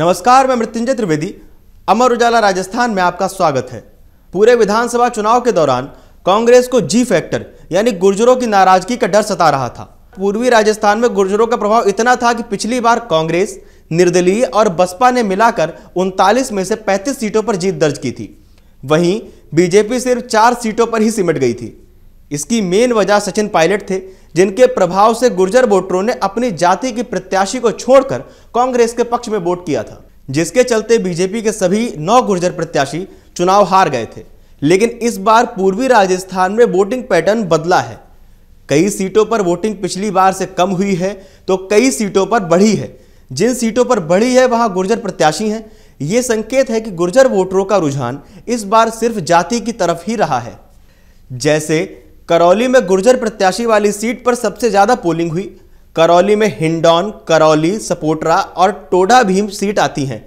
नमस्कार मैं मृत्युंजय त्रिवेदी अमर उजाला राजस्थान में आपका स्वागत है पूरे विधानसभा चुनाव के दौरान कांग्रेस को जी फैक्टर यानी गुर्जरों की नाराजगी का डर सता रहा था पूर्वी राजस्थान में गुर्जरों का प्रभाव इतना था कि पिछली बार कांग्रेस निर्दलीय और बसपा ने मिलाकर उनतालीस में से पैंतीस सीटों पर जीत दर्ज की थी वहीं बीजेपी सिर्फ चार सीटों पर ही सिमट गई थी इसकी मेन वजह सचिन पायलट थे जिनके प्रभाव से गुर्जर वोटरों ने अपनी जाति की प्रत्याशी को छोड़कर कांग्रेस के पक्ष में वोट किया था जिसके चलते बीजेपी के सभी नौ गुर्जर प्रत्याशी चुनाव हार गए थे लेकिन इस बार पूर्वी राजस्थान में वोटिंग पैटर्न बदला है कई सीटों पर वोटिंग पिछली बार से कम हुई है तो कई सीटों पर बढ़ी है जिन सीटों पर बढ़ी है वहां गुर्जर प्रत्याशी हैं ये संकेत है कि गुर्जर वोटरों का रुझान इस बार सिर्फ जाति की तरफ ही रहा है जैसे करौली में गुर्जर प्रत्याशी वाली सीट पर सबसे ज़्यादा पोलिंग हुई करौली में हिंडौन करौली सपोटरा और टोडा भीम सीट आती हैं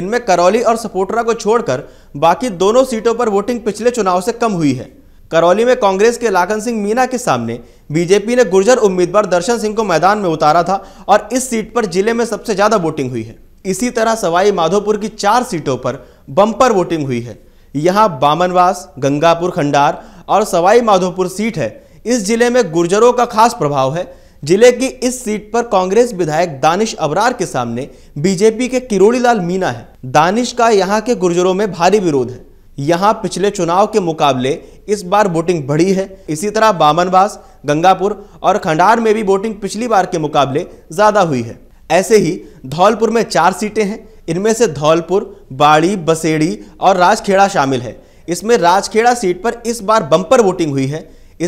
इनमें करौली और सपोटरा को छोड़कर बाकी दोनों सीटों पर वोटिंग पिछले चुनाव से कम हुई है करौली में कांग्रेस के लाखन सिंह मीना के सामने बीजेपी ने गुर्जर उम्मीदवार दर्शन सिंह को मैदान में उतारा था और इस सीट पर जिले में सबसे ज़्यादा वोटिंग हुई है इसी तरह सवाई माधोपुर की चार सीटों पर बम्पर वोटिंग हुई है यहाँ बामनवास गंगापुर खंडार और सवाई माधोपुर सीट है इस जिले में गुर्जरों का खास प्रभाव है जिले की इस सीट पर कांग्रेस विधायक दानिश अबरार के सामने बीजेपी के किरोड़ी लाल मीना है दानिश का यहाँ के गुर्जरों में भारी विरोध है यहाँ पिछले चुनाव के मुकाबले इस बार वोटिंग बढ़ी है इसी तरह बामनवास गंगापुर और खंडार में भी वोटिंग पिछली बार के मुकाबले ज़्यादा हुई है ऐसे ही धौलपुर में चार सीटें हैं इनमें से धौलपुर बाड़ी बसेड़ी और राजखेड़ा शामिल है इसमें राजखेड़ा सीट पर इस बार बंपर वोटिंग हुई है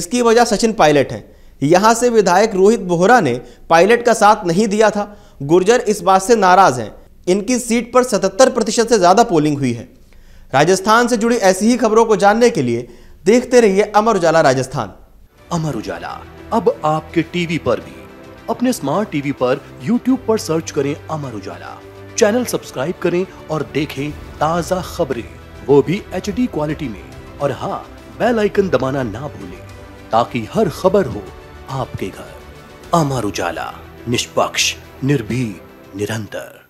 इसकी वजह सचिन पायलट है यहां से विधायक रोहित बोहरा ने पायलट का साथ नहीं दिया था गुर्जर इस बात से नाराज हैं इनकी सीट पर 77 प्रतिशत से ज़्यादा पोलिंग हुई है राजस्थान से जुड़ी ऐसी ही खबरों को जानने के लिए देखते रहिए अमर उजाला राजस्थान अमर उजाला अब आपके टीवी पर भी अपने स्मार्ट टीवी पर यूट्यूब पर सर्च करें अमर उजाला चैनल सब्सक्राइब करें और देखें ताज़ा खबरें वो भी एच क्वालिटी में और हाँ बेल आइकन दबाना ना भूले ताकि हर खबर हो आपके घर अमर उजाला निष्पक्ष निर्भी निरंतर